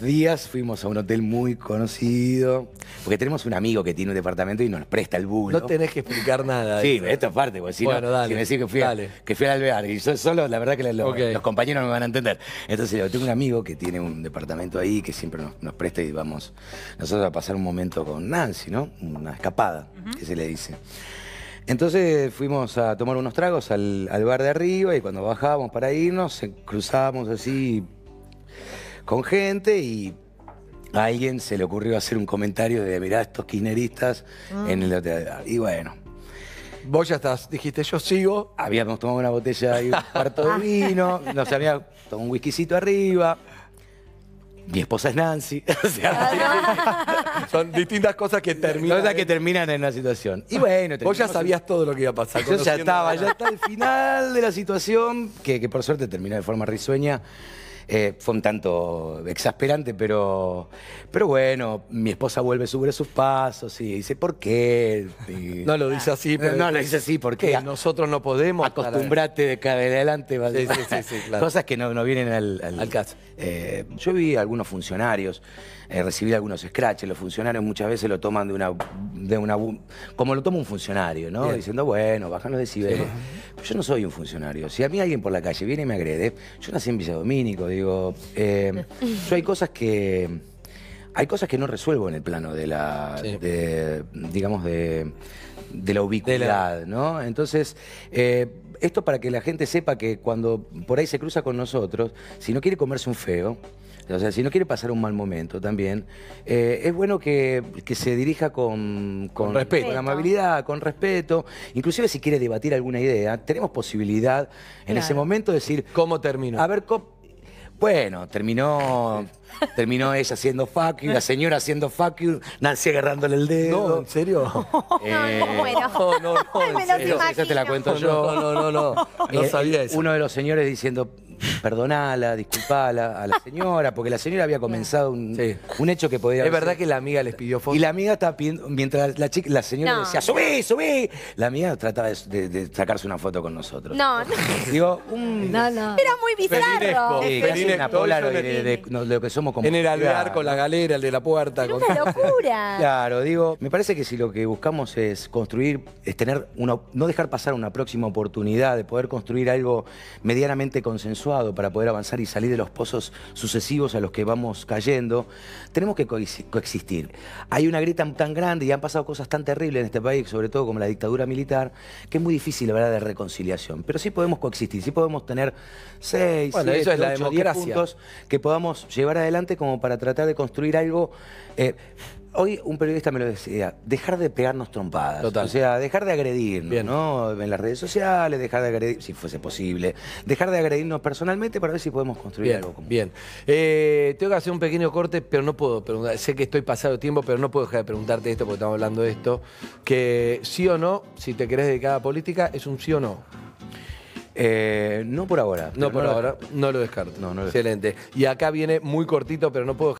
días fuimos a un hotel muy conocido, porque tenemos un amigo que tiene un departamento y nos presta el bulo. No tenés que explicar nada. sí, esto, es parte, porque si no, me decís que fui, que fui al alvear y yo solo, la verdad que los, compañeros me van a entender. Entonces, tengo un amigo que tiene un departamento ahí que siempre nos, presta y vamos nosotros a pasar un momento con Nancy, ¿no? Una escapada, que se le dice. Entonces fuimos a tomar unos tragos al bar de arriba y cuando bajábamos para irnos, cruzábamos así con gente y a alguien se le ocurrió hacer un comentario de, mirá, estos quineristas ah. en el hotel. Y bueno. Vos ya estás, dijiste, yo sigo. Habíamos tomado una botella y un cuarto de vino, nos había tomado un whiskycito arriba. Mi esposa es Nancy. son distintas cosas que terminan. que terminan en una situación. Y bueno, vos ya sabías todo lo que iba a pasar. Yo ya estaba, ya está el final de la situación, que por suerte terminó de forma risueña. Eh, fue un tanto exasperante, pero, pero bueno, mi esposa vuelve a sobre sus pasos y dice, ¿por qué? no lo dice así. Pero no, lo dice así, ¿por qué? Nosotros no podemos. Acostumbrate de acá de adelante. Sí, sí, Cosas que no, vienen al, caso. Eh, yo vi algunos funcionarios, eh, recibí algunos scratches, los funcionarios muchas veces lo toman de una... De una como lo toma un funcionario, ¿no? Diciendo, bueno, bajan los decibeles. Yo no soy un funcionario. Si a mí alguien por la calle viene y me agrede, yo nací en Villa Domínico, Digo, eh, yo hay cosas que. Hay cosas que no resuelvo en el plano de la. digamos, de, la ubicuidad, ¿no? Entonces. Eh, esto para que la gente sepa que cuando por ahí se cruza con nosotros, si no quiere comerse un feo, o sea, si no quiere pasar un mal momento también, eh, es bueno que, se dirija con, amabilidad, con respeto. Inclusive si quiere debatir alguna idea, tenemos posibilidad en ese momento decir... ¿Cómo termino? A ver, ¿cómo? Bueno, terminó Terminó ella haciendo fuck la señora haciendo fuck Nancy agarrándole el dedo. No, ¿en serio? no, eh, bueno. No, no, no, en Esa te la cuento yo. no, no, no, no, no eh, sabía eso. Uno de los señores diciendo, perdonala, disculpala a la señora, porque la señora había comenzado un, un hecho que podía Es verdad que la amiga les pidió fotos. Y la amiga estaba pidiendo, mientras la la señora decía, subí, subí. La amiga trataba de, sacarse una foto con nosotros. No, no, Digo, era muy bizarro. Felinesco. de, lo que somos con... En con la galera, el de la puerta. ¡Qué locura! claro, digo, me parece que si lo que buscamos es construir, es tener uno no dejar pasar una próxima oportunidad de poder construir algo medianamente consensuado para poder avanzar y salir de los pozos sucesivos a los que vamos cayendo, tenemos que coexistir. Hay una grieta tan grande y han pasado cosas tan terribles en este país, sobre todo como la dictadura militar, que es muy difícil hablar de reconciliación. Pero sí podemos coexistir, sí podemos tener seis, puntos que podamos llevar adelante como para tratar de construir algo. Eh, hoy un periodista me lo decía, dejar de pegarnos trompadas. O sea, dejar de agredirnos, ¿no? En las redes sociales, dejar de agredir, si fuese posible, dejar de agredirnos personalmente para ver si podemos construir algo Bien. Eh, tengo que hacer un pequeño corte, pero no puedo preguntar. Sé que estoy pasado tiempo, pero no puedo dejar de preguntarte esto porque estamos hablando de esto. Que sí o no, si te querés dedicar a política, es un sí o no. Eh, no por ahora. No por ahora, no lo descarto. Excelente. Y acá viene muy cortito, pero no puedo